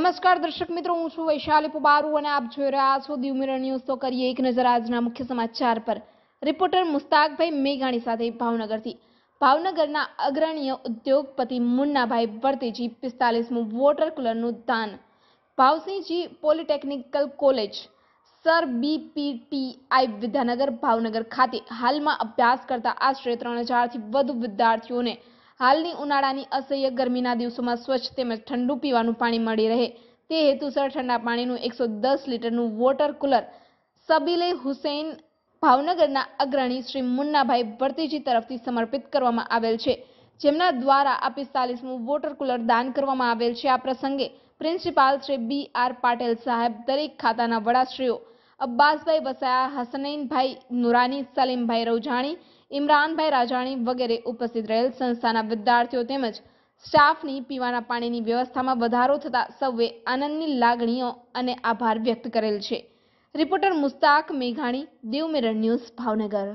નમસ્કાર દર્શક મિત્રો હું છું વૈશાલી પુબારુ અને આપ જોઈ રહ્યા છો દીવ ન્યૂઝ તો કરીએ એક નજર આજના મુખ્ય સમાચાર પર રિપોર્ટર મુસ્તાકભાઈ મેઘાણી સાથે ભાવનગરથી ભાવનગરના અગ્રણીય ઉદ્યોગપતિ મુન્નાભાઈ વર્તેજી પિસ્તાલીસમું વોટર કુલરનું દાન Bhavsinhji polytechnical college sir BPTI Vidyanagar Bhavnagar ખાતે હાલમાં અભ્યાસ કરતા આશરે ત્રણ હજારથી વધુ વિદ્યાર્થીઓને હાલની ઉનાળાની અસહ્ય ગરમીના દિવસોમાં સ્વચ્છ તેમજ ઠંડુ પીવાનું પાણી મળી રહે તે હેતુસર ઠંડા પાણીનું એકસો દસ લીટરનું વોટર કુલર સબીલે હુસૈન ભાવનગરના અગ્રણી શ્રી મુન્નાભાઈ ભરતીજી તરફથી સમર્પિત કરવામાં આવેલ છે જેમના દ્વારા આ પિસ્તાલીસમું વોટર કુલર દાન કરવામાં આવેલ છે આ પ્રસંગે principal Shri B R Patel સાહેબ દરેક ખાતાના વડાશ્રીઓ અબ્બાસભાઈ વસાયા હસનૈનભાઈ નુરાની સલીમભાઈ રૌજાણી ઇમરાનભાઈ રાજાણી વગેરે ઉપસ્થિત રહેલ સંસ્થાના વિદ્યાર્થીઓ તેમજ સ્ટાફની પીવાના પાણીની વ્યવસ્થામાં વધારો થતાં સૌએ આનંદની લાગણીઓ અને આભાર વ્યક્ત કરેલ છે રિપોર્ટર મુસ્તાક મેઘાણી દેવ મિરર ન્યૂઝ ભાવનગર